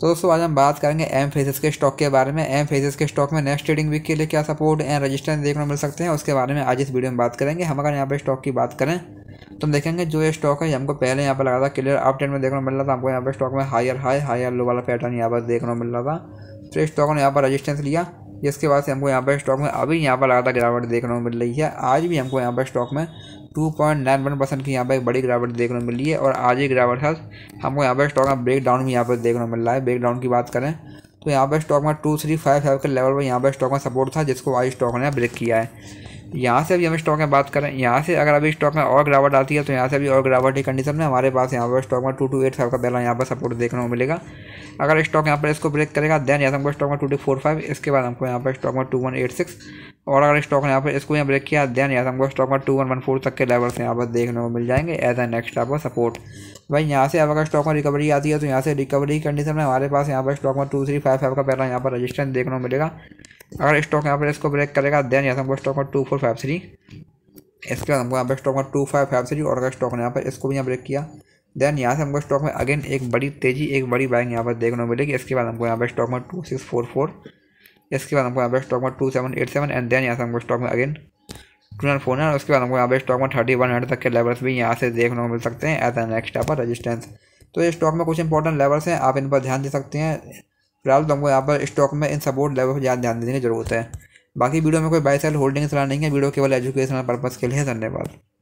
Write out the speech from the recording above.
तो दोस्तों आज हम बात करेंगे एम फेजेस के स्टॉक के बारे में एम फेजेस के स्टॉक में नेक्स्ट ट्रेडिंग वीक के लिए क्या सपोर्ट एंड रजिस्टेंस देखने को मिल सकते हैं उसके बारे में आज इस वीडियो में बात करेंगे हम अगर यहाँ पर स्टॉक की बात करें तो हम देखेंगे जो ये स्टॉक है हमको पहले यहाँ पर लगा था क्लियर अपडेट ट्रेंड में देखने को मिल रहा था हमको यहाँ पर स्टॉक में हायर हाई हायर लो वाला पैटर्न यहाँ पर देखने को मिल रहा था फिर तो स्टॉक ने यहाँ पर रजिस्टेंस लिया जिसके बाद से हमको यहाँ पर स्टॉक में अभी यहाँ पर लगातार गिरावट देखने को मिल रही है आज भी हमको यहाँ पर स्टॉक में two point nine one percent की यहाँ पर एक बड़ी गिरावट देखने को मिली है और आज ही गिरावट है हमको यहाँ पर स्टॉक में ब्रेक डाउन भी यहाँ पर देखने को मिल रहा है ब्रेक डाउन की बात करें तो यहाँ पर स्टॉक में टू थ्री फाइव फाइव के लेवल पर यहाँ पर स्टॉक में सपोर्ट था जिसको आज स्टॉक ने ब्रेक किया है यहाँ से अभी हम स्टॉक में बात करें यहाँ से अगर अभी स्टॉक में और गिरावट आती है तो यहाँ से अभी और गिरावट की कंडीशन में हमारे पास यहाँ पर स्टॉक में टू टू एट फाइव का पहला यहाँ पर सपोर्ट देखने को मिलेगा अगर स्टॉक यहाँ पर इसको ब्रेक करेगा देन यहाँ से स्टॉक में टू टू फोर फाइव इसके बाद हमको यहाँ पर स्टॉक में टू वन एट सिक्स और अगर स्टॉक यहाँ पर इसको यहाँ ब्रेक किया देन यहाँ से स्टॉक में टू वन वन फोर तक के लेवल से यहाँ पर देखने को मिल जाएंगे एज ए नेक्स्ट आप सपोर्ट भाई यहाँ से अब अगर स्टॉक में रिकवरी आती है तो यहाँ से रिकवरी कंडीशन में हमारे पास यहाँ पर स्टॉक में टू थ्री फाइव फाइव का पहला यहाँ पर रजिस्टेंस देखने को मिलेगा अगर स्टॉक यहाँ पर इसको ब्रेक करेगा देन यहाँ से हमको स्टॉक में टू फोर फाइव थ्री इसके बाद हमको यहाँ पर स्टॉक में टू फाइव फाइव थ्री और अगर स्टॉक ने यहाँ पर इसको भी यहाँ ब्रेक किया देन यहाँ से हमको स्टॉक में अगेन एक बड़ी तेजी एक बड़ी बाइंग यहाँ पर देखने को मिलेगी इसके बाद हमको यहाँ पर स्टॉक में टू सिक्स फोर फोर इसके बाद हमको यहाँ पर स्टॉक में two seven eight seven and then यहाँ से हमको स्टॉक में again two nine four nine उसके बाद हमको यहाँ पर स्टॉक में थर्टी वन हंड्रेड तक के लेवल्स भी यहाँ से देखने को मिल सकते हैं एज नेक्स्ट एक्स्ट्रा पर रजिस्टेंस तो ये स्टॉक में कुछ इंपॉर्टेंट लेवल्स हैं आप इन पर ध्यान दे सकते हैं फिलहाल तो हमको यहाँ पर स्टॉक में इन सपोर्ट लेवल पर ज़्यादा ध्यान देने की जरूरत है बाकी वीडियो में कोई बाई सेल होल्डिंग सलाह नहीं है वीडियो केवल एजुकेशनल पर्पज़ के लिए धन्यवाद